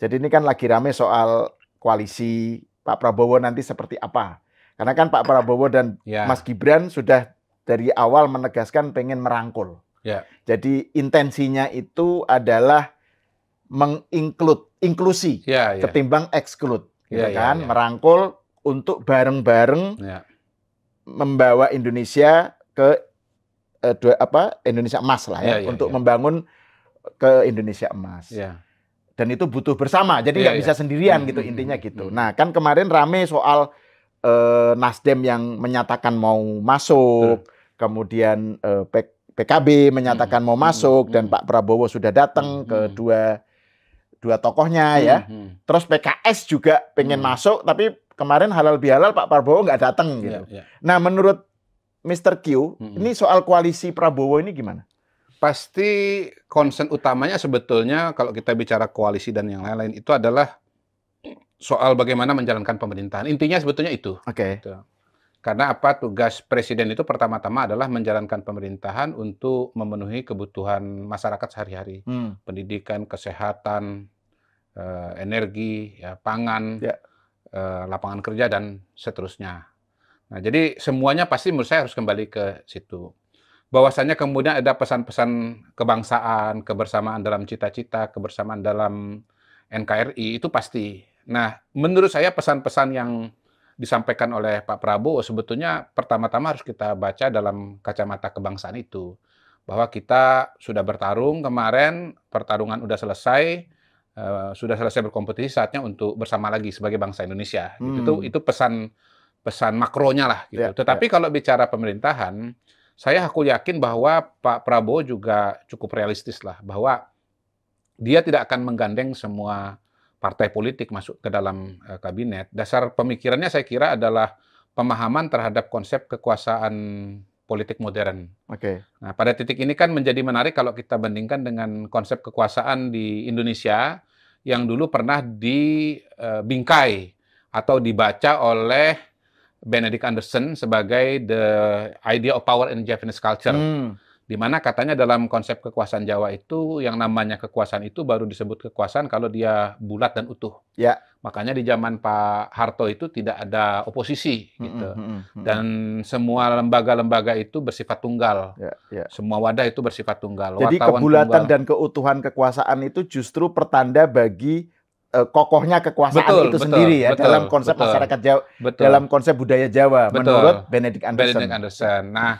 Jadi ini kan lagi rame soal koalisi Pak Prabowo nanti seperti apa. Karena kan Pak Prabowo dan yeah. Mas Gibran sudah dari awal menegaskan pengen merangkul. Yeah. Jadi intensinya itu adalah menginklud, inklusi yeah, yeah. ketimbang exclude, ya, gitu yeah, kan? Yeah, yeah. Merangkul untuk bareng-bareng yeah. membawa Indonesia ke eh, dua, apa Indonesia emas lah ya, yeah, yeah, untuk yeah. membangun ke Indonesia emas. Yeah dan itu butuh bersama jadi iya, nggak yeah, bisa sendirian hmm, gitu mm intinya hmm, gitu mm nah kan kemarin rame soal eh, Nasdem yang menyatakan mau masuk mm. kemudian eh, PKB menyatakan mm mau masuk dan Pak Prabowo sudah datang ke dua dua tokohnya ya terus PKS juga pengen masuk tapi kemarin halal bihalal Pak Prabowo nggak datang iya, gitu yeah, nah menurut Mr. Q ini soal koalisi Prabowo ini gimana pasti concern utamanya sebetulnya kalau kita bicara koalisi dan yang lain-lain itu adalah soal bagaimana menjalankan pemerintahan. Intinya sebetulnya itu. Oke. Okay. Gitu. Karena apa tugas presiden itu pertama-tama adalah menjalankan pemerintahan untuk memenuhi kebutuhan masyarakat sehari-hari, hmm. pendidikan, kesehatan, eh, energi, ya, pangan, ya. Eh, lapangan kerja dan seterusnya. Nah, jadi semuanya pasti menurut saya harus kembali ke situ bahwasannya kemudian ada pesan-pesan kebangsaan, kebersamaan dalam cita-cita, kebersamaan dalam NKRI itu pasti. Nah, menurut saya pesan-pesan yang disampaikan oleh Pak Prabowo sebetulnya pertama-tama harus kita baca dalam kacamata kebangsaan itu. Bahwa kita sudah bertarung kemarin, pertarungan sudah selesai, uh, sudah selesai berkompetisi, saatnya untuk bersama lagi sebagai bangsa Indonesia. Hmm. Itu itu pesan pesan makronya lah gitu. Ya, Tetapi ya. kalau bicara pemerintahan, saya aku yakin bahwa Pak Prabowo juga cukup realistis lah bahwa dia tidak akan menggandeng semua partai politik masuk ke dalam eh, kabinet. Dasar pemikirannya saya kira adalah pemahaman terhadap konsep kekuasaan politik modern. Oke. Okay. Nah, pada titik ini kan menjadi menarik kalau kita bandingkan dengan konsep kekuasaan di Indonesia yang dulu pernah dibingkai eh, atau dibaca oleh Benedict Anderson sebagai the idea of power in Japanese culture. Hmm. Di mana katanya dalam konsep kekuasaan Jawa itu yang namanya kekuasaan itu baru disebut kekuasaan kalau dia bulat dan utuh. Ya. Makanya di zaman Pak Harto itu tidak ada oposisi hmm, gitu. Mm -hmm, mm -hmm. Dan semua lembaga-lembaga itu bersifat tunggal. Ya, ya. Semua wadah itu bersifat tunggal. Jadi Wartawan kebulatan tunggal. dan keutuhan kekuasaan itu justru pertanda bagi uh, kokohnya kekuasaan betul, itu betul, sendiri ya betul, dalam konsep betul, masyarakat Jawa betul, dalam konsep budaya Jawa betul, menurut Benedict Anderson. Benedict Anderson. Nah,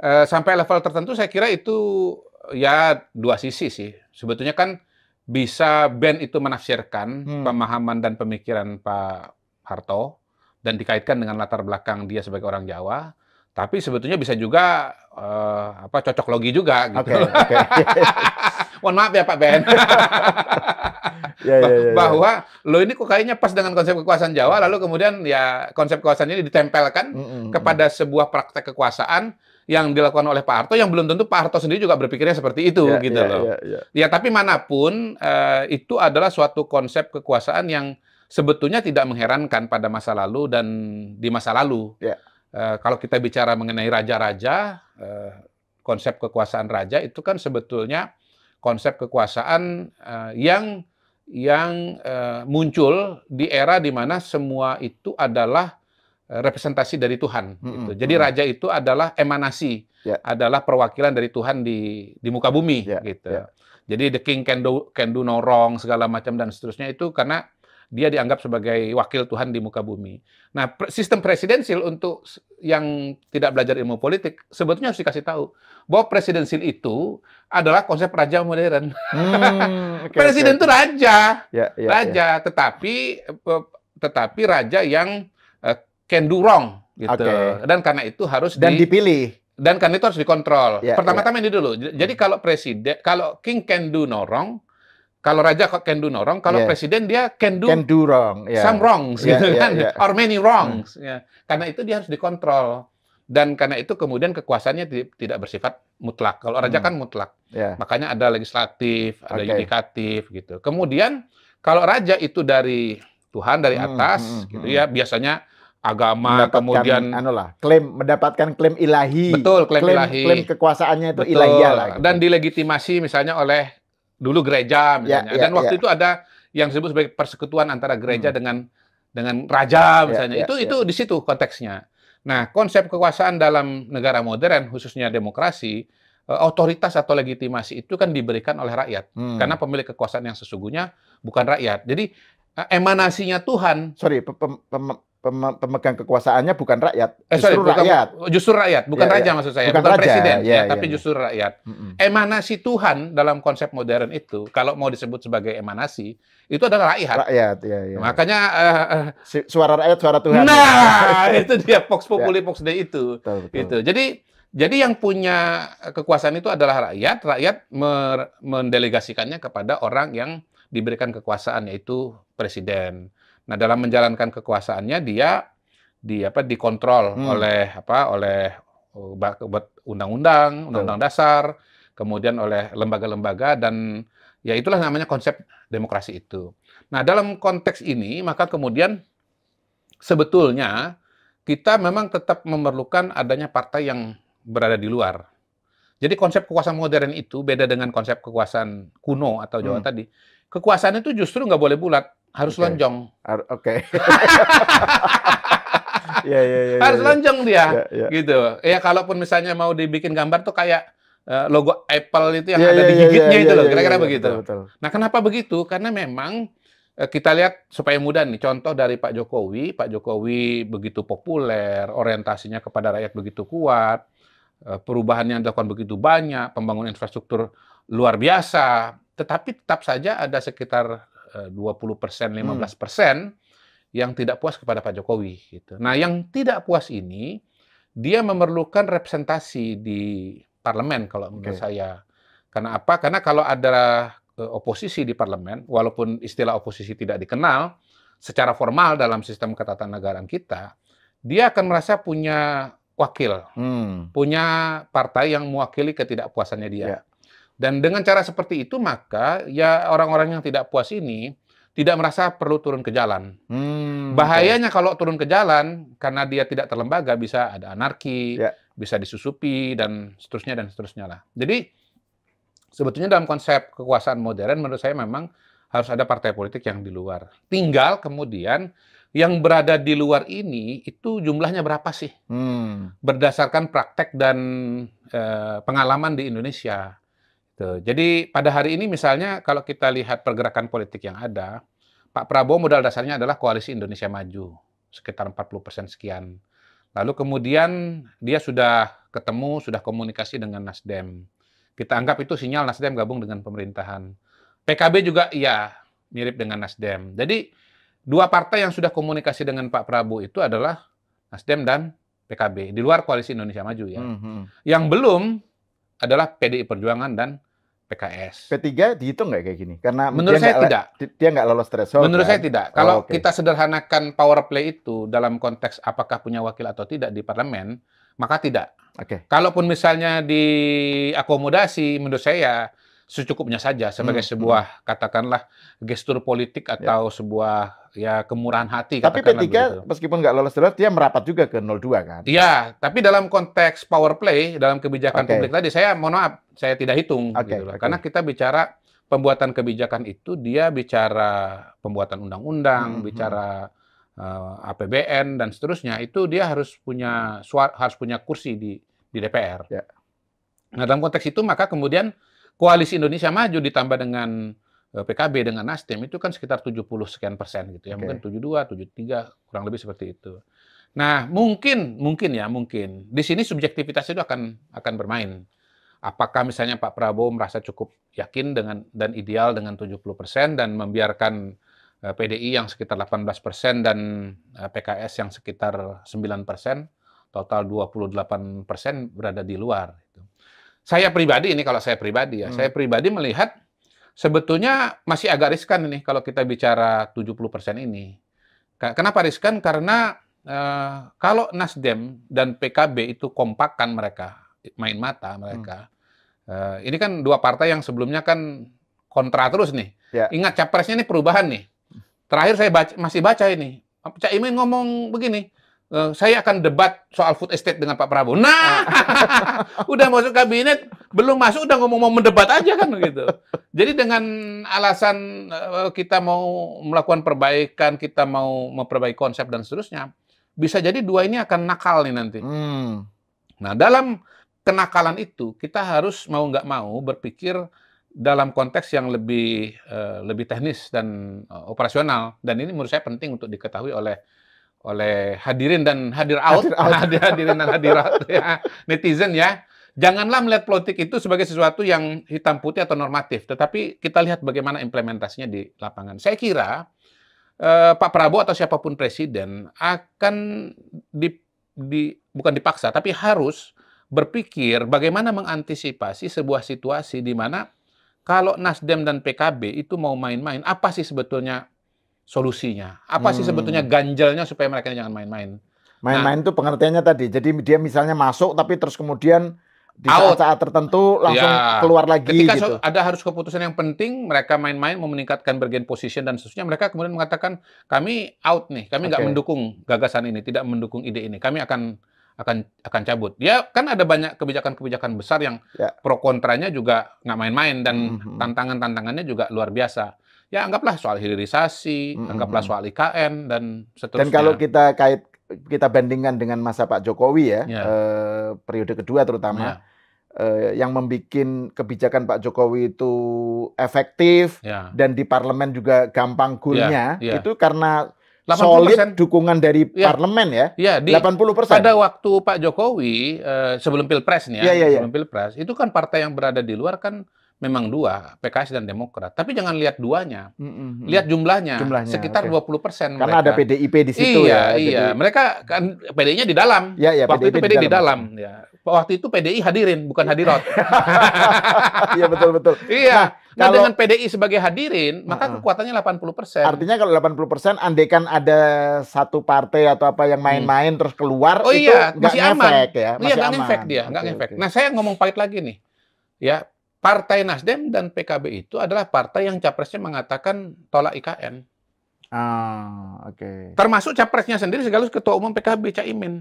uh, sampai level tertentu saya kira itu ya dua sisi sih. Sebetulnya kan bisa Ben itu menafsirkan hmm. pemahaman dan pemikiran Pak Harto dan dikaitkan dengan latar belakang dia sebagai orang Jawa tapi sebetulnya bisa juga uh, apa cocok logi juga gitu. Oke. Okay, okay. Mohon maaf ya Pak Ben. ya, ya, ya, ya, bahwa lo ini kok kayaknya pas dengan konsep kekuasaan Jawa lalu kemudian ya konsep kekuasaan ini ditempelkan mm -hmm. kepada mm. sebuah praktek kekuasaan yang dilakukan oleh Pak Harto yang belum tentu Pak Harto sendiri juga berpikirnya seperti itu ya, gitu ya, loh. Ya, ya. ya tapi manapun uh, itu adalah suatu konsep kekuasaan yang sebetulnya tidak mengherankan pada masa lalu dan di masa lalu. Ya. Uh, kalau kita bicara mengenai raja-raja, uh, konsep kekuasaan raja itu kan sebetulnya konsep kekuasaan uh, yang yang uh, muncul di era di mana semua itu adalah eh, representasi dari Tuhan. Mm -hmm. gitu. Jadi mm -hmm. raja itu adalah emanasi, yeah. adalah perwakilan dari Tuhan di di muka bumi. Yeah. Gitu. Yeah. Jadi the king can do can do no wrong segala macam dan seterusnya itu karena dia dianggap sebagai wakil Tuhan di muka bumi. Nah, sistem presidensil untuk yang tidak belajar ilmu politik sebetulnya harus dikasih tahu bahwa presidensil itu adalah konsep raja modern. Hmm, okay, Presiden itu okay. raja, yeah, yeah, raja, yeah. tetapi eh, eh, tetapi raja yang uh, can do wrong gitu. Okay. Dan karena itu harus dan di, dipilih dan karena itu harus dikontrol. Yeah, ya. Pertama-tama yeah. ini dulu. Jadi hmm. kalau presiden kalau king can do no wrong, kalau raja kok can do no wrong, kalau yeah. presiden dia can do, can do wrong. Yeah. some wrongs, yeah, gitu yeah, kan? Yeah, Or many wrongs. Hmm. Yeah. Karena itu dia harus dikontrol. Dan karena itu kemudian kekuasaannya tidak bersifat mutlak. Kalau raja hmm. kan mutlak. Yeah. Makanya ada legislatif, ada okay. yudikatif gitu. Kemudian kalau raja itu dari Tuhan dari hmm, atas hmm, hmm, gitu hmm. ya, biasanya agama mendapatkan, kemudian anulah klaim mendapatkan klaim ilahi betul klaim, klaim ilahi klaim kekuasaannya itu betul. Gitu. dan dilegitimasi misalnya oleh dulu gereja misalnya. Ya, ya, Dan waktu ya. itu ada yang disebut sebagai persekutuan antara gereja hmm. dengan dengan raja misalnya. Ya, ya, itu ya. itu di situ konteksnya. Nah, konsep kekuasaan dalam negara modern khususnya demokrasi eh, otoritas atau legitimasi itu kan diberikan oleh rakyat hmm. karena pemilik kekuasaan yang sesungguhnya bukan rakyat. Jadi eh, emanasinya Tuhan. Sorry, pem, pem, pemegang kekuasaannya bukan rakyat, eh, sorry, justru bukan, rakyat. Justru rakyat, bukan ya, raja ya. maksud saya, bukan, bukan raja, presiden, iya, ya, ya, ya, tapi iya. justru rakyat. Mm-mm. Emanasi Tuhan dalam konsep modern itu, kalau mau disebut sebagai emanasi, itu adalah rakyat. Rakyat, ya, ya. Makanya uh, suara rakyat, suara Tuhan. Nah, itu dia Fox Populi, ya. Fox Dei itu. Betul, betul. Itu. Jadi jadi yang punya kekuasaan itu adalah rakyat, rakyat mendelegasikannya kepada orang yang diberikan kekuasaan yaitu presiden. Nah, dalam menjalankan kekuasaannya dia di apa dikontrol hmm. oleh apa oleh oh, undang-undang, undang-undang dasar, kemudian oleh lembaga-lembaga dan ya itulah namanya konsep demokrasi itu. Nah, dalam konteks ini maka kemudian sebetulnya kita memang tetap memerlukan adanya partai yang berada di luar. Jadi konsep kekuasaan modern itu beda dengan konsep kekuasaan kuno atau Jawa hmm. tadi. Kekuasaan itu justru nggak boleh bulat. Harus okay. lonjong. Oke. Okay. ya, ya, ya, harus ya, lonjong dia, ya, ya. gitu. Ya kalaupun misalnya mau dibikin gambar tuh kayak uh, logo Apple itu yang ya, ada ya, di iya, gigitnya ya, itu loh, iya, kira-kira begitu. Betul, betul. Nah kenapa begitu? Karena memang eh, kita lihat supaya mudah nih contoh dari Pak Jokowi, Pak Jokowi begitu populer, orientasinya kepada rakyat begitu kuat, eh, perubahan yang dilakukan begitu banyak, pembangunan infrastruktur luar biasa, tetapi tetap saja ada sekitar 20 eh, persen, 15 hmm. persen yang tidak puas kepada Pak Jokowi. Gitu. Nah, yang tidak puas ini dia memerlukan representasi di parlemen kalau menurut okay. saya. Karena apa? Karena kalau ada eh, oposisi di parlemen, walaupun istilah oposisi tidak dikenal secara formal dalam sistem ketatanegaraan kita, dia akan merasa punya wakil, hmm. punya partai yang mewakili ketidakpuasannya dia. Yeah. Dan dengan cara seperti itu maka ya orang-orang yang tidak puas ini tidak merasa perlu turun ke jalan. Hmm, Bahayanya okay. kalau turun ke jalan karena dia tidak terlembaga bisa ada anarki, yeah. bisa disusupi dan seterusnya dan seterusnya lah. Jadi sebetulnya dalam konsep kekuasaan modern menurut saya memang harus ada partai politik yang di luar. Tinggal kemudian yang berada di luar ini itu jumlahnya berapa sih? Hmm. Berdasarkan praktek dan e, pengalaman di Indonesia. Tuh. Gitu. Jadi pada hari ini misalnya kalau kita lihat pergerakan politik yang ada, Pak Prabowo modal dasarnya adalah koalisi Indonesia Maju, sekitar 40% sekian. Lalu kemudian dia sudah ketemu, sudah komunikasi dengan Nasdem. Kita anggap itu sinyal Nasdem gabung dengan pemerintahan. PKB juga iya, mirip dengan Nasdem. Jadi dua partai yang sudah komunikasi dengan Pak Prabowo itu adalah Nasdem dan PKB di luar koalisi Indonesia Maju ya. Mm -hmm. Yang belum adalah PDI Perjuangan dan PKS. P3 dihitung nggak kayak gini? Karena menurut saya tidak. Dia nggak lolos threshold. Menurut kan? saya tidak. Kalau oh, kita sederhanakan power play itu dalam konteks apakah punya wakil atau tidak di parlemen, maka tidak. Oke. Kalaupun misalnya diakomodasi, menurut saya secukupnya saja sebagai hmm, sebuah hmm. katakanlah gestur politik atau ya. sebuah ya kemurahan hati. Tapi P3 begitu. meskipun nggak lolos draft dia merapat juga ke 02 kan? Iya, tapi dalam konteks power play dalam kebijakan okay. publik tadi saya mohon maaf saya tidak hitung okay, gitu Okay. Karena kita bicara pembuatan kebijakan itu dia bicara pembuatan undang-undang, mm -hmm. bicara uh, eh, APBN dan seterusnya itu dia harus punya suar harus punya kursi di di DPR. Yeah. Nah, dalam konteks itu maka kemudian koalisi Indonesia Maju ditambah dengan Eh, PKB dengan Nasdem itu kan sekitar 70 sekian persen gitu ya. Okay. Mungkin 72, 73 kurang lebih seperti itu. Nah, mungkin mungkin ya, mungkin. Di sini subjektivitas itu akan akan bermain. Apakah misalnya Pak Prabowo merasa cukup yakin dengan dan ideal dengan 70 persen dan membiarkan eh, PDI yang sekitar 18 persen dan eh, PKS yang sekitar 9 persen, total 28 persen berada di luar. Gitu. Saya pribadi ini kalau saya pribadi ya, hmm. saya pribadi melihat sebetulnya masih agak riskan ini kalau kita bicara 70% ini. Kenapa riskan? Karena eh, kalau Nasdem dan PKB itu kompakkan mereka, main mata mereka. Hmm. Eh, ini kan dua partai yang sebelumnya kan kontra terus nih. Ya. Ingat capresnya ini perubahan nih. Terakhir saya baca, masih baca ini. Cak Imin ngomong begini, Eh, saya akan debat soal food estate dengan Pak Prabowo. Nah, ah. udah masuk kabinet, belum masuk udah ngomong mau mendebat aja kan gitu. Jadi dengan alasan uh, kita mau melakukan perbaikan, kita mau memperbaiki konsep dan seterusnya, bisa jadi dua ini akan nakal nih nanti. Hmm. Nah, dalam kenakalan itu kita harus mau nggak mau berpikir dalam konteks yang lebih uh, lebih teknis dan uh, operasional dan ini menurut saya penting untuk diketahui oleh oleh hadirin dan hadir out, hadir out. Hadir, hadirin dan hadir out ya, netizen ya. Janganlah melihat politik itu sebagai sesuatu yang hitam putih atau normatif, tetapi kita lihat bagaimana implementasinya di lapangan. Saya kira eh, Pak Prabowo atau siapapun presiden akan di, di bukan dipaksa, tapi harus berpikir bagaimana mengantisipasi sebuah situasi di mana kalau Nasdem dan PKB itu mau main-main, apa sih sebetulnya solusinya. Apa hmm. sih sebetulnya hmm. ganjelnya supaya mereka jangan main-main? Main-main nah, itu pengertiannya tadi. Jadi dia misalnya masuk tapi terus kemudian di saat-saat tertentu langsung ya. keluar lagi Ketika gitu. ada harus keputusan yang penting, mereka main-main mau meningkatkan bergen position dan seterusnya, mereka kemudian mengatakan kami out nih, kami nggak okay. mendukung gagasan ini, tidak mendukung ide ini. Kami akan akan akan cabut. Ya kan ada banyak kebijakan-kebijakan besar yang ya. pro kontranya juga nggak main-main dan mm -hmm. tantangan-tantangannya juga luar biasa ya anggaplah soal hilirisasi, mm-hmm. anggaplah soal IKN dan seterusnya. Dan kalau kita kait kita bandingkan dengan masa Pak Jokowi ya, yeah. eh, periode kedua terutama. Yeah eh, yang membuat kebijakan Pak Jokowi itu efektif ya. dan di parlemen juga gampang gulnya ya, ya. itu karena solid dukungan dari ya. parlemen ya. ya di, 80 persen. Pada waktu Pak Jokowi eh, sebelum pilpres nih ya, ya, ya, ya. sebelum pilpres itu kan partai yang berada di luar kan memang dua, PKS dan Demokrat. Tapi jangan lihat duanya, mm -hmm. lihat jumlahnya, jumlahnya sekitar dua puluh persen. Karena ada PDIP di situ iya, ya. Iya, jadi... mereka kan PD-nya di dalam. Ya, ya, waktu PDIP itu PDI di dalam. Ya. Waktu itu PDI hadirin, bukan hadirot. iya betul betul. Iya. Nah, nah kalau, dengan PDI sebagai hadirin, maka uh -uh. kekuatannya 80%. Artinya kalau 80%, andaikan ada satu partai atau apa yang main-main hmm. terus keluar, oh, itu iya, masih aman. ya? Iya, masih iya, nggak ngefek dia. Nggak okay, ngefek. Okay. Nah, saya ngomong pahit lagi nih. Ya, Partai Nasdem dan PKB itu adalah partai yang capresnya mengatakan tolak IKN. Ah, oke. Okay. Termasuk capresnya sendiri sekaligus ketua umum PKB Caimin.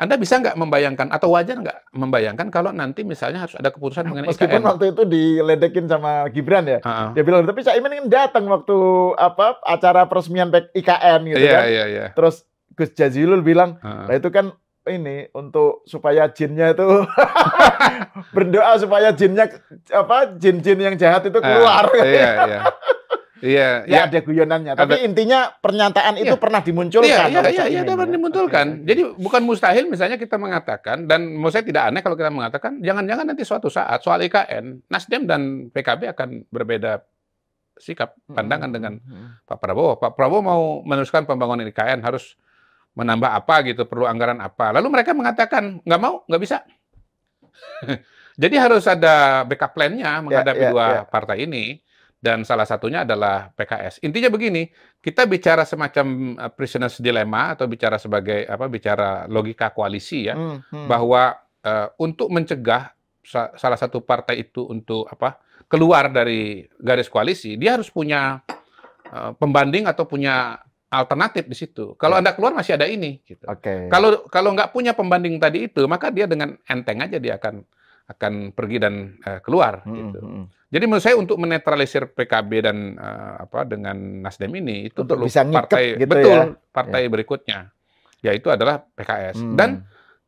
Anda bisa nggak membayangkan atau wajar nggak membayangkan kalau nanti misalnya harus ada keputusan mengenai Meskipun IKN? waktu itu diledekin sama Gibran ya, uh-uh. dia bilang tapi Caimin ingin kan datang waktu apa acara peresmian IKN gitu yeah, kan. Yeah, yeah. Terus Gus Jazilul bilang, uh-uh. itu kan ini untuk supaya jinnya itu berdoa supaya jinnya apa jin-jin yang jahat itu ah, keluar. Uh, iya, iya. Iya, ya, ya ada guyonannya. Tapi ada, intinya pernyataan itu ya, pernah dimunculkan. Iya, iya, iya, iya, pernah dimunculkan. Okay. Jadi bukan mustahil misalnya kita mengatakan dan menurut saya tidak aneh kalau kita mengatakan jangan-jangan nanti suatu saat soal IKN Nasdem dan PKB akan berbeda sikap pandangan hmm. dengan hmm, hmm. Pak Prabowo. Pak Prabowo mau meneruskan pembangunan IKN harus menambah apa gitu, perlu anggaran apa. Lalu mereka mengatakan, nggak mau, nggak bisa. Jadi harus ada backup plan-nya ya, menghadapi yeah, yeah, dua yeah. partai ini. Dan salah satunya adalah PKS. Intinya begini, kita bicara semacam eh, prisoners dilemma atau bicara sebagai apa bicara logika koalisi ya, hmm, hmm. bahwa uh, untuk mencegah sa salah satu partai itu untuk apa keluar dari garis koalisi, dia harus punya uh, pembanding atau punya alternatif di situ. Kalau ya. Anda keluar masih ada ini gitu. Okay. Kalau kalau nggak punya pembanding tadi itu, maka dia dengan enteng aja dia akan akan pergi dan uh, keluar hmm, gitu. Hmm, hmm. Jadi menurut saya untuk menetralisir PKB dan uh, apa dengan Nasdem ini itu untuk perlu bisa partai gitu ya? betul ya? partai ya. berikutnya yaitu adalah PKS. Hmm. Dan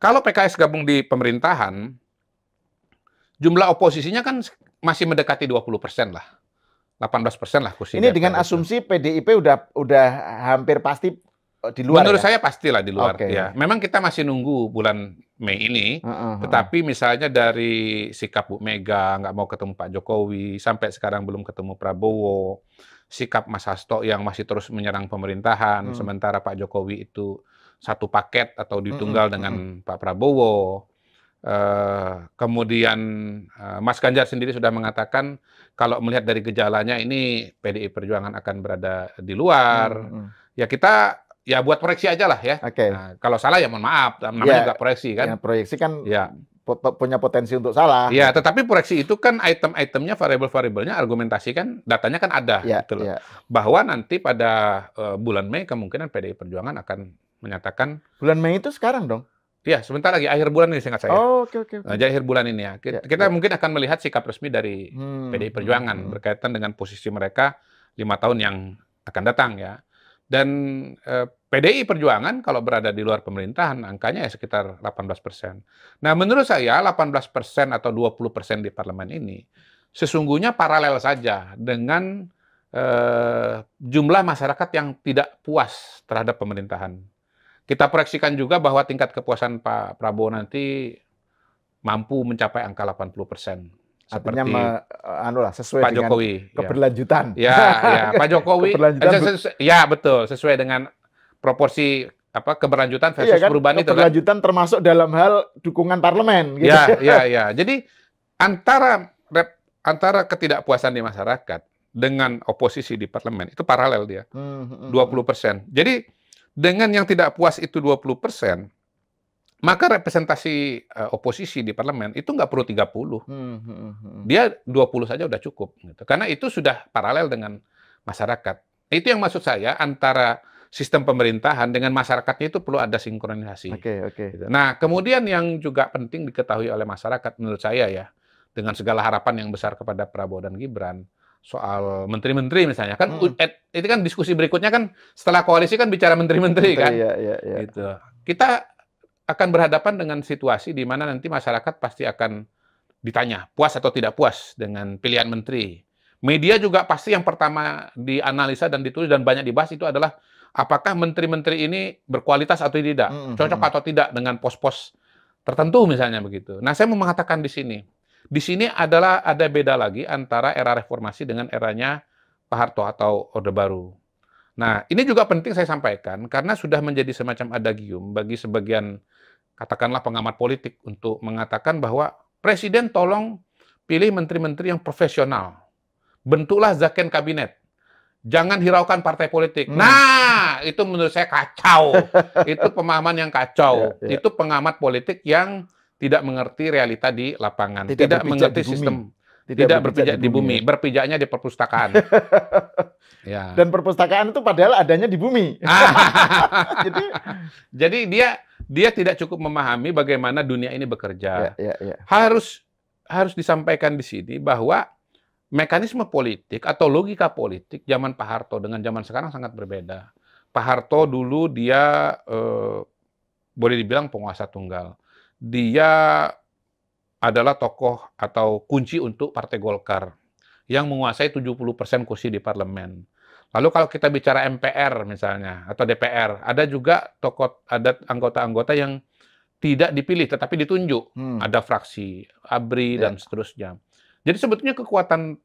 kalau PKS gabung di pemerintahan jumlah oposisinya kan masih mendekati 20% lah. 18 persen lah kursi. Ini DPR dengan itu. asumsi PDIP udah udah hampir pasti eh, di luar. Menurut ya? saya pastilah di luar. Okay. Ya, memang kita masih nunggu bulan Mei ini. Uh, -huh. Tetapi misalnya dari sikap Bu Mega nggak mau ketemu Pak Jokowi sampai sekarang belum ketemu Prabowo, sikap Mas Hasto yang masih terus menyerang pemerintahan, hmm. sementara Pak Jokowi itu satu paket atau ditunggal hmm, hmm dengan hmm. Pak Prabowo Eh, kemudian eh, Mas Ganjar sendiri sudah mengatakan kalau melihat dari gejalanya ini PDI Perjuangan akan berada di luar. Hmm, hmm, hmm. Ya kita ya buat proyeksi aja lah ya. Okay. Nah, kalau salah ya mohon maaf, namanya ya, juga proyeksi kan. Ya, proyeksi kan ya. Po punya potensi untuk salah. Ya, tetapi proyeksi itu kan item-itemnya, variabel-variabelnya, argumentasi kan, datanya kan ada, ya, gitu loh. Ya. Bahwa nanti pada uh, bulan Mei kemungkinan PDI Perjuangan akan menyatakan. Bulan Mei itu sekarang dong. Ya sebentar lagi akhir bulan ini singkat saya. Oh, oke okay, oke. Okay, nah, okay. jadi akhir bulan ini ya. Kita, ya, kita ya. mungkin akan melihat sikap resmi dari hmm. PDI hmm, Perjuangan hmm. berkaitan dengan posisi mereka lima tahun yang akan datang ya. Dan eh, PDI Perjuangan kalau berada di luar pemerintahan angkanya ya sekitar 18 persen. Nah, menurut saya 18 persen atau 20 persen di parlemen ini sesungguhnya paralel saja dengan eh, jumlah masyarakat yang tidak puas terhadap pemerintahan kita proyeksikan juga bahwa tingkat kepuasan Pak Prabowo nanti mampu mencapai angka 80 persen. Artinya me, eh, anu lah, sesuai Pak dengan Jokowi, ya. keberlanjutan. Ya, ya Pak Jokowi. ya betul, sesuai dengan proporsi apa keberlanjutan versus iya kan? perubahan itu. Kan? Keberlanjutan termasuk dalam hal dukungan parlemen. Gitu. Ya, ya, ya. ya. Jadi antara antara ketidakpuasan di masyarakat dengan oposisi di parlemen itu paralel dia, hmm, hmm, hmm. dua puluh persen. Jadi dengan yang tidak puas itu 20 persen, maka representasi uh, oposisi di parlemen itu nggak perlu 30. Hmm, hmm, hmm, hmm. Dia 20 saja udah cukup. Gitu. Karena itu sudah paralel dengan masyarakat. Itu yang maksud saya antara sistem pemerintahan dengan masyarakatnya itu perlu ada sinkronisasi. Oke, okay, oke. Okay. Gitu. Nah, kemudian yang juga penting diketahui oleh masyarakat menurut saya ya, dengan segala harapan yang besar kepada Prabowo dan Gibran, soal menteri-menteri misalnya kan hmm. Eh, itu kan diskusi berikutnya kan setelah koalisi kan bicara menteri-menteri kan iya, iya, iya. gitu kita akan berhadapan dengan situasi di mana nanti masyarakat pasti akan ditanya puas atau tidak puas dengan pilihan menteri media juga pasti yang pertama dianalisa dan ditulis dan banyak dibahas itu adalah apakah menteri-menteri ini berkualitas atau tidak hmm. hmm cocok hmm. atau tidak dengan pos-pos tertentu misalnya begitu nah saya mau mengatakan di sini di sini adalah ada beda lagi antara era reformasi dengan eranya Pak Harto atau Orde Baru. Nah, ini juga penting saya sampaikan karena sudah menjadi semacam adagium bagi sebagian katakanlah pengamat politik untuk mengatakan bahwa presiden tolong pilih menteri-menteri yang profesional. Bentuklah zaken kabinet. Jangan hiraukan partai politik. Hmm. Nah, itu menurut saya kacau. itu pemahaman yang kacau. Yeah, yeah. Itu pengamat politik yang tidak mengerti realita di lapangan, tidak, tidak mengerti di sistem tidak, tidak berpijak, di bumi, bumi. berpijaknya di perpustakaan. ya. Dan perpustakaan itu padahal adanya di bumi. jadi, jadi dia dia tidak cukup memahami bagaimana dunia ini bekerja. Ya, ya, ya. Harus harus disampaikan di sini bahwa mekanisme politik atau logika politik zaman Pak Harto dengan zaman sekarang sangat berbeda. Pak Harto dulu dia eh, boleh dibilang penguasa tunggal dia adalah tokoh atau kunci untuk Partai Golkar yang menguasai 70% kursi di parlemen. Lalu kalau kita bicara MPR misalnya atau DPR, ada juga tokoh adat anggota-anggota yang tidak dipilih tetapi ditunjuk. Hmm. Ada fraksi, ABRI ya. dan seterusnya. Jadi sebetulnya kekuatan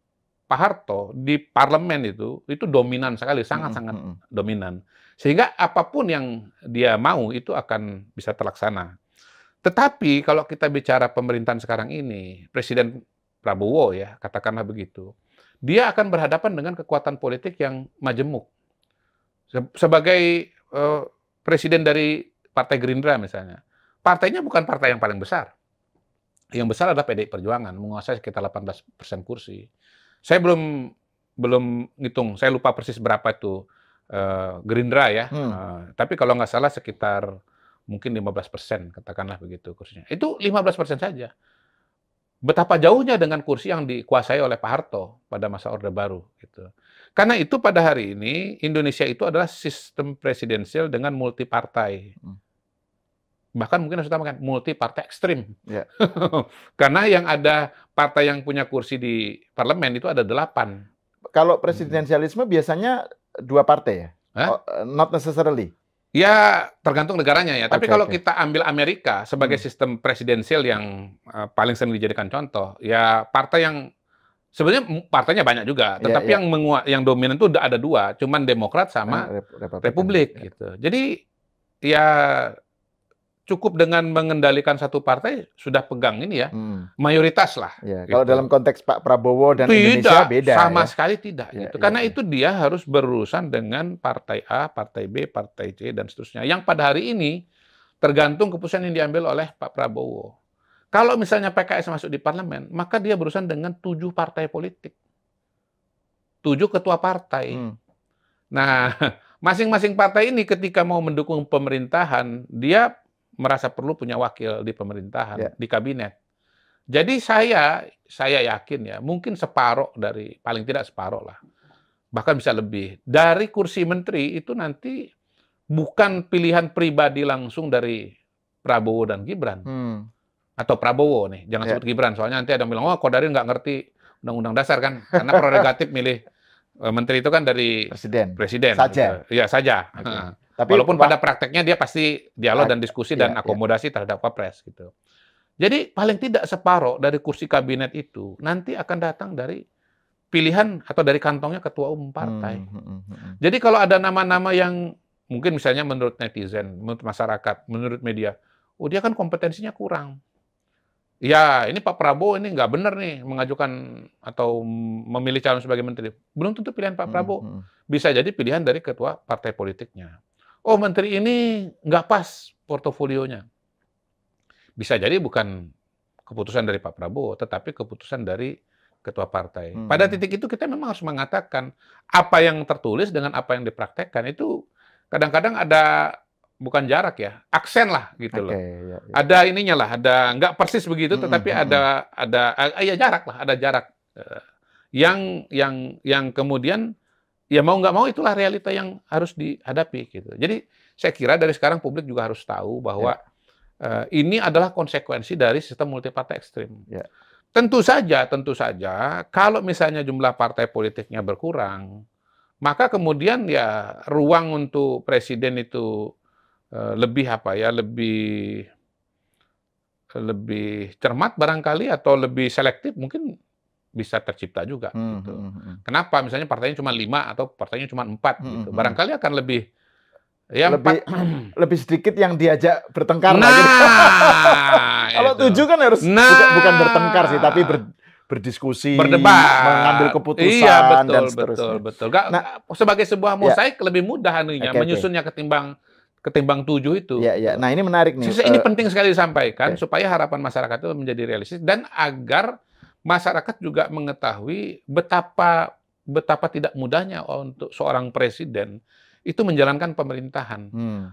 Pak Harto di parlemen itu itu dominan sekali, sangat-sangat hmm. -sangat hmm, hmm. dominan. Sehingga apapun yang dia mau itu akan bisa terlaksana. Tetapi kalau kita bicara pemerintahan sekarang ini, Presiden Prabowo ya, katakanlah begitu, dia akan berhadapan dengan kekuatan politik yang majemuk. Sebagai eh, presiden dari Partai Gerindra misalnya, partainya bukan partai yang paling besar. Yang besar adalah PDI Perjuangan, menguasai sekitar 18 persen kursi. Saya belum belum ngitung, saya lupa persis berapa itu eh, Gerindra ya. Hmm. Uh, tapi kalau nggak salah sekitar mungkin 15% katakanlah begitu kursinya. Itu 15% saja. Betapa jauhnya dengan kursi yang dikuasai oleh Pak Harto pada masa Orde Baru gitu. Karena itu pada hari ini Indonesia itu adalah sistem presidensial dengan multi partai. Hmm. Bahkan mungkin harus ditambahkan multi partai ekstrim. Yeah. Karena yang ada partai yang punya kursi di parlemen itu ada delapan. Kalau presidensialisme hmm. biasanya dua partai ya? Huh? Oh, not necessarily. Ya tergantung negaranya ya. Tapi okay, kalau okay. kita ambil Amerika sebagai hmm. sistem presidensial yang uh, paling sering dijadikan contoh, ya partai yang sebenarnya partainya banyak juga, iya, tetapi yeah, yeah. yang menguat, yang dominan itu ada dua, cuman Demokrat sama ah, Republik, Republik yeah. gitu. Jadi ya cukup dengan mengendalikan satu partai sudah pegang ini ya hmm. mayoritas lah. Ya, gitu. Kalau dalam konteks Pak Prabowo dan tidak, Indonesia beda. Sama ya? sekali tidak. Ya, gitu. ya, Karena ya. itu dia harus berurusan dengan partai A, partai B, partai C dan seterusnya. Yang pada hari ini tergantung keputusan yang diambil oleh Pak Prabowo. Kalau misalnya PKS masuk di parlemen, maka dia berurusan dengan tujuh partai politik, tujuh ketua partai. Hmm. Nah, masing-masing partai ini ketika mau mendukung pemerintahan, dia merasa perlu punya wakil di pemerintahan, yeah. di kabinet. Jadi saya saya yakin ya, mungkin separoh dari paling tidak separoh lah. Bahkan bisa lebih. Dari kursi menteri itu nanti bukan pilihan pribadi langsung dari Prabowo dan Gibran. Hmm. Atau Prabowo nih, jangan yeah. sebut Gibran. Soalnya nanti ada yang bilang, "Oh, dari nggak ngerti undang-undang dasar kan?" Karena prerogatif milih eh, menteri itu kan dari presiden. Presiden. Saja. Iya, saja. Okay. Tapi walaupun pada prakteknya dia pasti dialog dan diskusi iya, dan akomodasi iya. terhadap Wapres gitu. Jadi paling tidak separuh dari kursi kabinet itu nanti akan datang dari pilihan atau dari kantongnya ketua umum partai. Hmm, hmm, hmm, hmm. Jadi kalau ada nama-nama yang mungkin misalnya menurut netizen, menurut masyarakat, menurut media, oh dia kan kompetensinya kurang. Ya, ini Pak Prabowo ini nggak benar nih mengajukan atau memilih calon sebagai menteri. Belum tentu pilihan Pak hmm, Prabowo. Hmm. Bisa jadi pilihan dari ketua partai politiknya oh menteri ini nggak pas portofolionya. Bisa jadi bukan keputusan dari Pak Prabowo, tetapi keputusan dari ketua partai. Hmm. Pada titik itu kita memang harus mengatakan apa yang tertulis dengan apa yang dipraktekkan itu kadang-kadang ada bukan jarak ya, aksen lah gitu okay, loh. Ya, ya. Ada ininya lah, ada nggak persis begitu, hmm, tetapi hmm, ada hmm. ada ya jarak lah, ada jarak eh, yang yang yang kemudian ya mau nggak mau itulah realita yang harus dihadapi gitu. Jadi saya kira dari sekarang publik juga harus tahu bahwa ya. uh, ini adalah konsekuensi dari sistem multipartai ekstrim. Ya. Tentu saja, tentu saja kalau misalnya jumlah partai politiknya berkurang, maka kemudian ya ruang untuk presiden itu uh, lebih apa ya, lebih lebih cermat barangkali atau lebih selektif mungkin bisa tercipta juga hmm, gitu. Hmm, hmm, hmm. Kenapa misalnya partainya cuma lima atau partainya cuma empat hmm, gitu. Hmm. Barangkali akan lebih ya lebih lebih sedikit yang diajak bertengkar nah, gitu. Kalau tujuh kan harus nah, bukan, bukan bertengkar sih tapi ber, berdiskusi, berdebat, mengambil iya, keputusan iya, betul, dan seterusnya. Betul, betul. Gak, nah, sebagai sebuah ya. mosaik ya. lebih mudah anunya okay, menyusunnya okay. ketimbang ketimbang tujuh itu. Ya, ya. Nah ini menarik nih. Sisa ini uh, penting sekali disampaikan okay. supaya harapan masyarakat itu menjadi realistis dan agar masyarakat juga mengetahui betapa betapa tidak mudahnya untuk seorang presiden itu menjalankan pemerintahan. Hmm.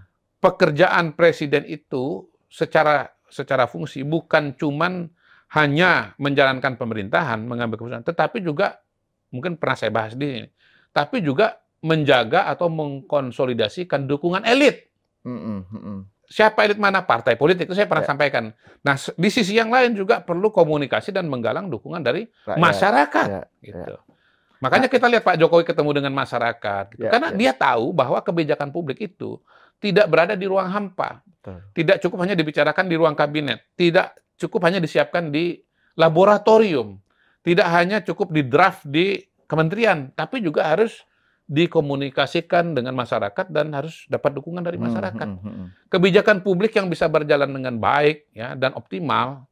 Pekerjaan presiden itu secara secara fungsi bukan cuman hanya menjalankan pemerintahan, mengambil keputusan, tetapi juga mungkin pernah saya bahas di sini, tapi juga menjaga atau mengkonsolidasikan dukungan elit. Hmm, hmm, hmm. hmm siapa elit mana partai politik itu saya pernah ya. sampaikan. Nah, di sisi yang lain juga perlu komunikasi dan menggalang dukungan dari Rakyat. masyarakat ya. ya. gitu. Ya. Makanya kita lihat Pak Jokowi ketemu dengan masyarakat gitu. Ya, Karena ya. dia tahu bahwa kebijakan publik itu tidak berada di ruang hampa. Betul. Tidak cukup hanya dibicarakan di ruang kabinet, tidak cukup hanya disiapkan di laboratorium, tidak hanya cukup di draft di kementerian, tapi juga harus dikomunikasikan dengan masyarakat dan harus dapat dukungan dari hmm, masyarakat. Hmm, hmm, hmm. Kebijakan publik yang bisa berjalan dengan baik ya dan optimal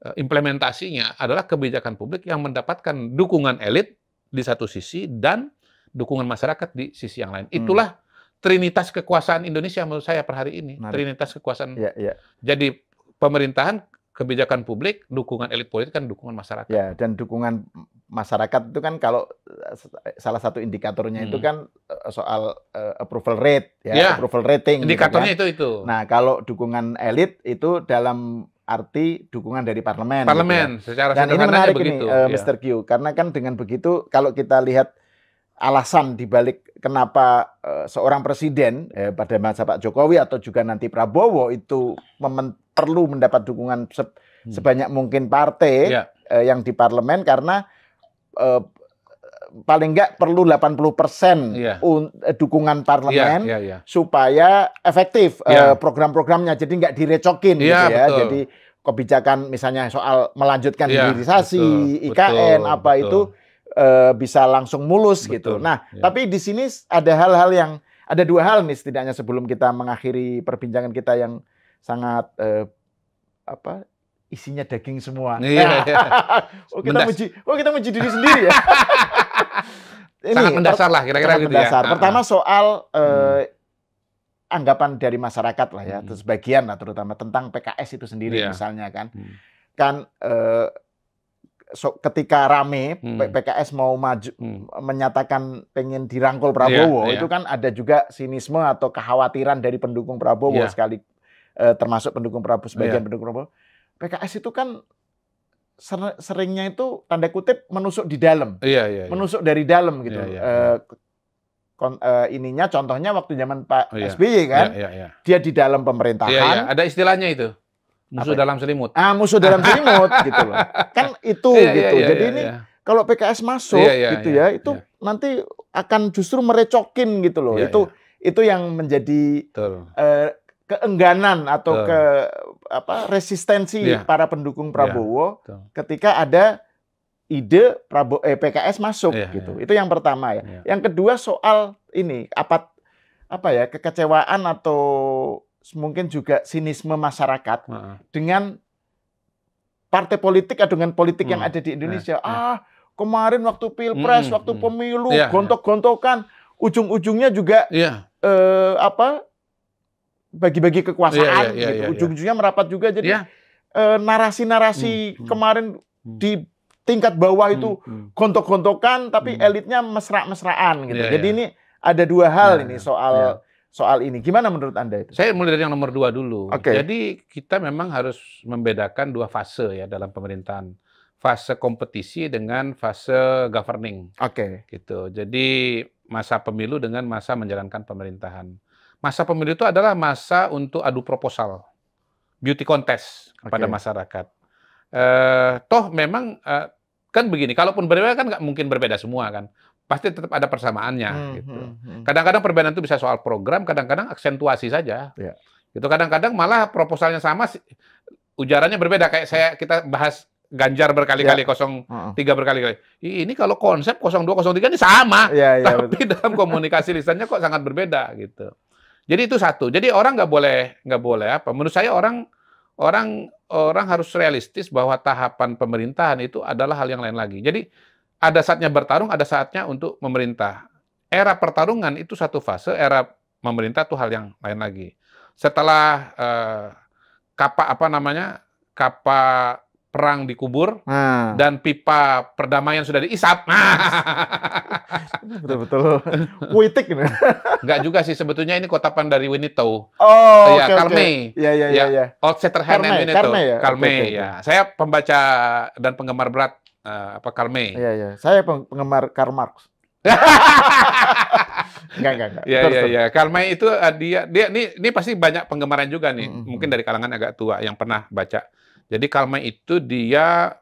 eh, implementasinya adalah kebijakan publik yang mendapatkan dukungan elit di satu sisi dan dukungan masyarakat di sisi yang lain. Hmm. Itulah hmm. trinitas kekuasaan Indonesia menurut saya per hari ini. Trinitas kekuasaan. Ya, ya. Jadi pemerintahan kebijakan publik, dukungan elit politik kan dukungan masyarakat. Ya, dan dukungan masyarakat itu kan kalau eh, eh, salah satu indikatornya hmm. itu kan eh, soal uh, approval rate ya, ya, approval rating. Gitu indikatornya gitu kan. Ya. itu itu. Nah, kalau dukungan elit itu dalam arti dukungan dari parlemen. Parlemen gitu ya. secara Dan ini menarik begitu. ini uh, Mr. Ya. Q, karena kan dengan begitu kalau kita lihat alasan dibalik kenapa uh, seorang presiden eh, pada masa Pak Jokowi atau juga nanti Prabowo itu perlu mendapat dukungan se hmm. sebanyak mungkin partai yeah. Iya. uh, yang di parlemen karena uh, paling nggak perlu 80 persen yeah. Iya. dukungan parlemen yeah, yeah, yeah. supaya efektif yeah. Iya. program-programnya jadi nggak direcokin yeah, gitu ya betul. jadi kebijakan misalnya soal melanjutkan yeah, hilirisasi IKN betul, apa betul. itu eh, bisa langsung mulus betul, gitu nah yeah. tapi di sini ada hal-hal yang ada dua hal nih setidaknya sebelum kita mengakhiri perbincangan kita yang sangat eh, apa isinya daging semua. Iya. iya. oh kita Mendas. muji, oh kita muji diri sendiri ya. Ini, sangat mendasar lah kira-kira gitu ya. mendasar. ya. Pertama ah. soal eh, hmm anggapan dari masyarakat lah ya, hmm. sebagian lah terutama tentang PKS itu sendiri yeah. misalnya kan, hmm. kan eh, so, ketika rame hmm. PKS mau maju hmm. menyatakan pengen dirangkul Prabowo yeah, yeah. itu kan ada juga sinisme atau kekhawatiran dari pendukung Prabowo yeah. sekali Eh, termasuk pendukung Prabowo sebagian yeah. pendukung Prabowo. PKS itu kan seringnya itu tanda kutip menusuk di dalam, yeah, yeah, yeah. menusuk dari dalam gitu. Yeah, yeah, yeah. Eh, iya. kon, uh, ininya contohnya waktu zaman Pak oh, iya. SBY iya, kan. Iya, iya, iya. Dia di dalam pemerintahan. Iya, iya. Ada istilahnya itu. Musuh dalam selimut. Ah, musuh dalam selimut gitu loh. Kan itu iya, gitu. Iya, iya, Jadi iya, ini iya. kalau PKS masuk iya, iya, gitu iya, ya, itu iya. nanti akan justru merecokin gitu loh. Iya, itu iya. itu yang menjadi Uh, keengganan atau Betul. ke apa resistensi yeah. para pendukung iya, Prabowo yeah. ketika ada ide Prabowo eh, PKS masuk yeah, gitu. Yeah. Itu yang pertama ya. Yeah. Yang kedua soal ini apa apa ya kekecewaan atau mungkin juga sinisme masyarakat uh -uh. dengan partai politik atau dengan politik uh yang hmm. ada di Indonesia. Uh Ah, kemarin waktu pilpres, uh hmm, -huh. waktu hmm. pemilu, gontok-gontokan, ujung-ujungnya juga eh, apa bagi-bagi kekuasaan yeah, yeah, yeah, gitu. Yeah, iya. Ujung-ujungnya merapat juga jadi yeah. eh, narasi-narasi hmm, hmm. kemarin mm. di tingkat bawah mm, itu mm. gontok-gontokan tapi mm. elitnya mesra-mesraan gitu. Yeah, jadi yeah. ini ada dua hal nah, ini iya. soal yeah. soal ini. Gimana menurut Anda itu? Saya mulai dari yang nomor dua dulu. Okay. Jadi kita memang harus membedakan dua fase ya dalam pemerintahan. Fase kompetisi dengan fase governing. Oke. Okay. Gitu. Jadi masa pemilu dengan masa menjalankan pemerintahan. Masa pemilu itu adalah masa untuk adu proposal, beauty contest kepada okay. masyarakat. Uh, toh memang uh, kan begini, kalaupun berbeda kan nggak mungkin berbeda semua kan, pasti tetap ada persamaannya. Hmm, gitu. Kadang-kadang hmm, hmm. perbedaan itu bisa soal program, kadang-kadang aksentuasi saja. Yeah. Gitu. Kadang-kadang malah proposalnya sama, ujarannya berbeda. Kayak saya kita bahas Ganjar berkali-kali ya. 03 berkali-kali. Ini kalau konsep 02 03 ini sama. Ya, ya, tapi betul. dalam komunikasi lisannya kok sangat berbeda gitu. Jadi itu satu. Jadi orang nggak boleh nggak boleh apa? Menurut saya orang orang orang harus realistis bahwa tahapan pemerintahan itu adalah hal yang lain lagi. Jadi ada saatnya bertarung, ada saatnya untuk memerintah. Era pertarungan itu satu fase, era memerintah itu hal yang lain lagi. Setelah eh, kapa apa namanya kapak perang dikubur hmm. dan pipa perdamaian sudah diisap. Betul-betul witik. Enggak juga sih sebetulnya ini kota kotapan dari Winnetou. Oh, ya, okay, Kalme. Okay. iya, iya, iya, iya, iya. ya, Old Shatterhand Karme, Winnetou. Kalme, ya? Kalme, okay, okay, ya. Saya pembaca dan penggemar berat uh, apa Kalme. Iya, iya. Saya penggemar Karl Marx. Enggak, enggak, enggak. Iya, iya, iya. Kalme itu uh, dia dia ini ini pasti banyak penggemaran juga nih. Mm -hmm. Mungkin dari kalangan agak tua yang pernah baca jadi Kalman itu dia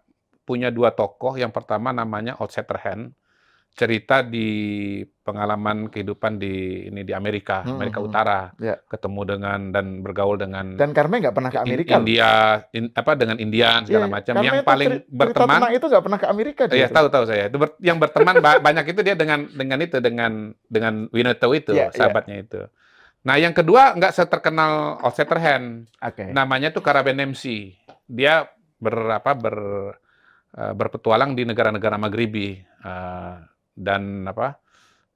punya dua tokoh. Yang pertama namanya Outsider Hand. Cerita di pengalaman kehidupan di ini di Amerika, hmm, Amerika hmm, hmm. Utara. Yeah. Ketemu dengan dan bergaul dengan Dan Carmen nggak pernah ke Amerika. In, India in, apa dengan Indian segala yeah, macam. yang paling cerita berteman itu nggak pernah ke Amerika Iya, tahu tahu saya. Itu ber, yang berteman banyak itu dia dengan dengan itu dengan dengan Winnetou itu, yeah, iya. sahabatnya yeah. itu. Nah, yang kedua nggak seterkenal Outsider Hand. Okay. Namanya tuh Caravan MC dia berapa ber eh, berpetualang di negara-negara Maghribi eh, dan apa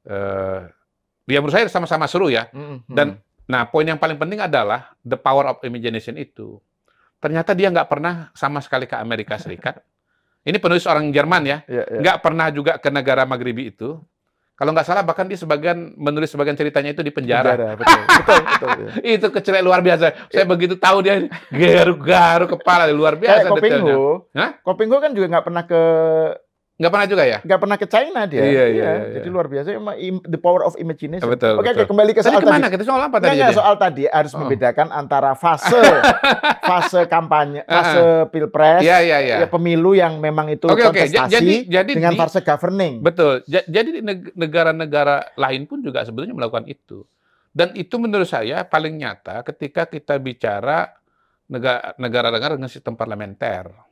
uh, ya menurut saya sama-sama seru ya dan nah poin yang paling penting adalah the power of imagination itu ternyata dia nggak pernah sama sekali ke Amerika Serikat ini penulis orang Jerman ya yeah, iya. nggak pernah juga ke negara Maghribi itu kalau nggak salah bahkan dia sebagian menulis sebagian ceritanya itu di penjara. penjara betul, betul, betul, betul. Iya. itu kecelek luar biasa. Saya iya. begitu tahu dia garuk-garuk kepala luar biasa. Kayak Kopingho, kan juga nggak pernah ke Nggak pernah juga ya? Nggak pernah ke China dia. Iya, iya, iya, iya Jadi iya. luar biasa the power of imagination. Betul, Oke, betul. kembali ke soal tadi. Kemana? Kita soal apa tadi? Nggak, soal tadi harus oh. membedakan antara fase fase kampanye, fase pilpres, ya ya Ya, pemilu yang memang itu okay, kontestasi okay. Jadi, jadi dengan di, fase governing. Betul. Jadi negara-negara lain pun juga sebetulnya melakukan itu. Dan itu menurut saya paling nyata ketika kita bicara negara-negara dengan sistem parlementer.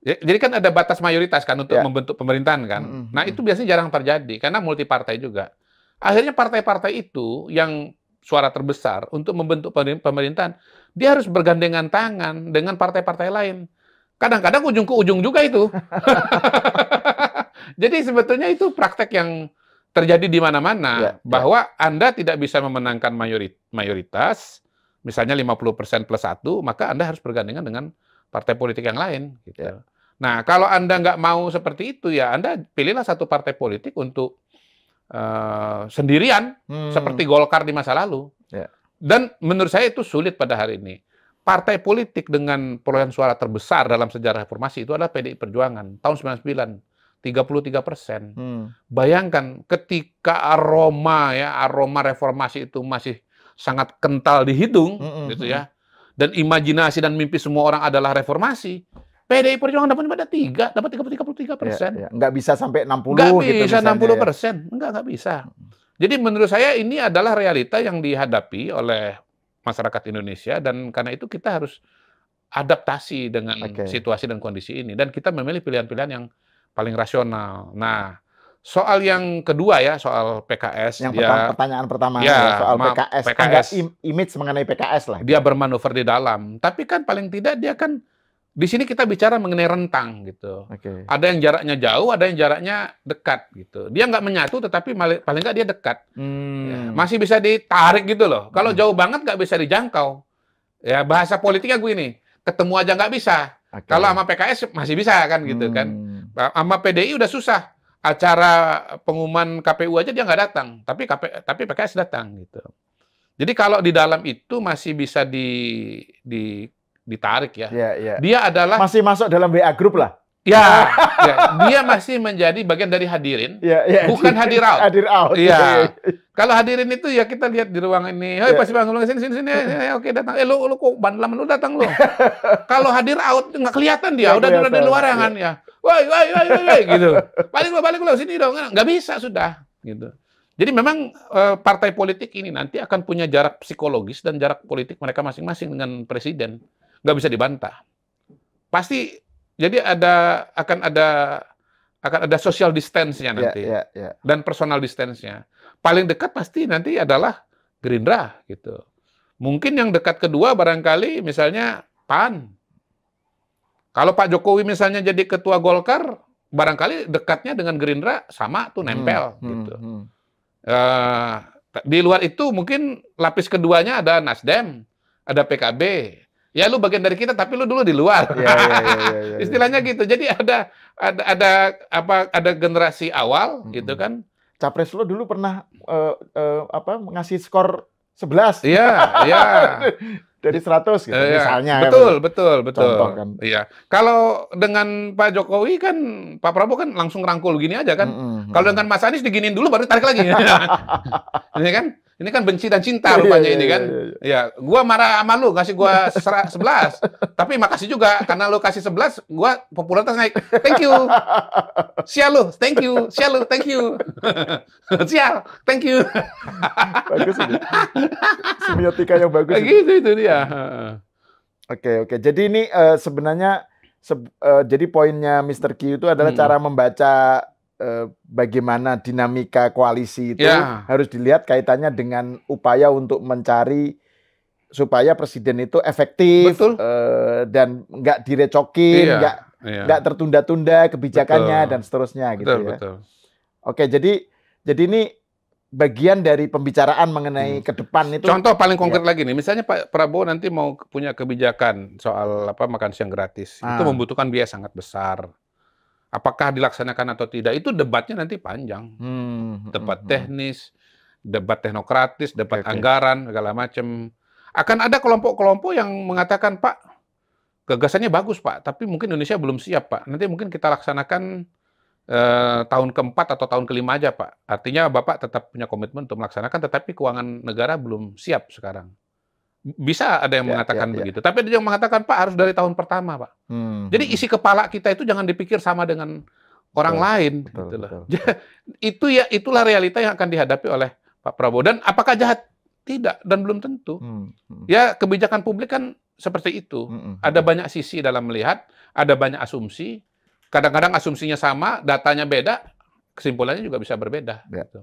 Ya, jadi kan ada batas mayoritas kan untuk yeah. membentuk pemerintahan kan. Mm -hmm. Nah itu biasanya jarang terjadi karena multi partai juga. Akhirnya partai-partai itu yang suara terbesar untuk membentuk pemerintahan, dia harus bergandengan tangan dengan partai-partai lain. Kadang-kadang ujung ke ujung juga itu. Jadi sebetulnya itu praktek yang terjadi di mana-mana yeah, ya. bahwa Anda tidak bisa memenangkan mayoritas, misalnya 50% plus satu, maka Anda harus bergandengan dengan partai politik yang lain. Gitu. Ya. Nah, kalau Anda nggak mau seperti itu, ya Anda pilihlah satu partai politik untuk uh, sendirian, hmm. seperti Golkar di masa lalu. Yeah. Dan menurut saya itu sulit pada hari ini. Partai politik dengan perolehan suara terbesar dalam sejarah reformasi itu adalah PDI Perjuangan tahun 99, 33 persen. Hmm. Bayangkan ketika aroma ya aroma reformasi itu masih sangat kental di hidung, hmm, hmm gitu hmm. ya. Dan imajinasi dan mimpi semua orang adalah reformasi PDI Perjuangan dapat pada tiga, dapat tiga puluh tiga puluh tiga persen. Ya, ya. Nggak bisa sampai enam puluh. Enggak gitu bisa enam puluh persen, enggak enggak bisa. Jadi menurut saya ini adalah realita yang dihadapi oleh masyarakat Indonesia dan karena itu kita harus adaptasi dengan okay. situasi dan kondisi ini dan kita memilih pilihan-pilihan yang paling rasional. Nah, soal yang kedua ya soal PKS. Yang dia, pertanyaan pertama ya, soal PKS. PKS. Agak image mengenai PKS lah. Dia bermanuver di dalam, tapi kan paling tidak dia kan di sini kita bicara mengenai rentang gitu. Okay. Ada yang jaraknya jauh, ada yang jaraknya dekat gitu. Dia nggak menyatu, tetapi paling nggak dia dekat. Hmm. Ya, masih bisa ditarik gitu loh. Kalau hmm. jauh banget nggak bisa dijangkau. Ya bahasa politiknya gue ini, ketemu aja nggak bisa. Okay. Kalau sama PKS masih bisa kan gitu kan. hmm. kan. Sama PDI udah susah. Acara pengumuman KPU aja dia nggak datang, tapi KP, tapi PKS datang gitu. Jadi kalau di dalam itu masih bisa di, di ditarik ya. Yeah, yeah. Dia adalah masih masuk dalam WA grup lah. Ya, ya, dia masih menjadi bagian dari hadirin, ya, ya, bukan hadir out. Hadir out. Iya. Iya, iya. Kalau hadirin itu ya kita lihat di ruang ini. Hei, ya. pasti bang, sini sini sini. sini. Iya. Oke, datang. Eh, lu lu kok bandelam lu datang lu. Kalau hadir out nggak kelihatan dia, ya, udah kelihatan. di luar kan ya. Woi, woi, woi, woi, gitu. Balik lu, balik lu sini dong. Nggak bisa sudah, gitu. Jadi memang eh, partai politik ini nanti akan punya jarak psikologis dan jarak politik mereka masing-masing dengan presiden nggak bisa dibantah. Pasti jadi ada akan ada akan ada social distance-nya ya, nanti yeah, yeah, yeah. dan personal distance-nya. Paling dekat pasti nanti adalah Gerindra gitu. Mungkin yang dekat kedua barangkali misalnya PAN. Kalau Pak Jokowi misalnya jadi ketua Golkar, barangkali dekatnya dengan Gerindra sama tuh hmm, nempel hmm, gitu. Hmm, hmm. Uh, di luar itu mungkin lapis keduanya ada Nasdem, ada PKB, ya lu bagian dari kita tapi lu dulu di luar. Ya, ya, ya, ya, ya, Istilahnya gitu. Jadi ada ada ada apa ada generasi awal hmm. gitu kan. Capres lu dulu pernah uh, uh, apa ngasih skor 11. Iya, iya. dari 100 gitu ya, misalnya. Kan. Betul, ya, betul, betul. Contoh kan. Iya. Kalau dengan Pak Jokowi kan Pak Prabowo kan langsung rangkul gini aja kan. hmm, -hmm. Kalau dengan Mas Anies diginin dulu baru tarik lagi. Ini iya kan? Ini kan benci dan cinta iya, rupanya iya, ini iya, kan. Ya, gua marah sama lu kasih gua 11, tapi makasih juga karena lu kasih 11, gua popularitas naik. Thank you. Sial lu, thank you. Sial lu, thank you. Sial, thank you. bagus ini. Semiotika yang bagus. Gitu itu dia. Oke, oke. Jadi ini uh, sebenarnya se uh, eh, jadi poinnya Mr. Q itu adalah hmm. cara membaca Eh, bagaimana dinamika koalisi itu ya. harus dilihat kaitannya dengan upaya untuk mencari supaya presiden itu efektif Betul. Eh, dan nggak direcokin, iya. nggak iya, nggak iya. tertunda-tunda kebijakannya betul. dan seterusnya gitu betul, gitu ya. Oke, jadi jadi ini bagian dari pembicaraan mengenai hmm. ke depan itu. Contoh paling konkret ya. lagi nih, misalnya Pak Prabowo nanti mau punya kebijakan soal apa makan siang gratis, ah. itu membutuhkan biaya sangat besar. Apakah dilaksanakan atau tidak itu debatnya nanti panjang, hmm, hmm debat hmm, teknis, debat teknokratis, debat okay, anggaran okay. segala macam. Akan ada kelompok-kelompok yang mengatakan Pak gagasannya bagus Pak, tapi mungkin Indonesia belum siap Pak. Nanti mungkin kita laksanakan eh, tahun keempat atau tahun kelima aja Pak. Artinya Bapak tetap punya komitmen untuk melaksanakan, tetapi keuangan negara belum siap sekarang. Bisa ada yang ya, mengatakan ya, ya, begitu, tapi ada yang mengatakan Pak harus dari tahun pertama, Pak. Hmm. Jadi hmm, hmm. isi kepala kita itu jangan dipikir sama dengan orang betul, lain, betul, gitu Betul. itu ya itulah realita yang akan dihadapi oleh Pak Prabowo. Dan apakah jahat? Tidak dan belum tentu. Hmm. Hmm. Ya kebijakan publik kan seperti itu. Hmm. hmm ada banyak sisi dalam melihat, ada banyak asumsi. Kadang-kadang asumsinya sama, datanya beda, kesimpulannya juga bisa berbeda. Ya. Gitu.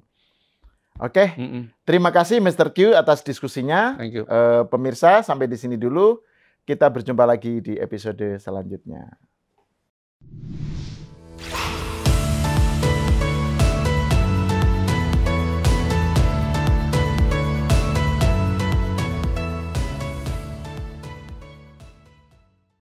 Oke, okay. mm -mm. terima kasih Mr. Q atas diskusinya. Thank you. E, pemirsa, sampai di sini dulu. Kita berjumpa lagi di episode selanjutnya.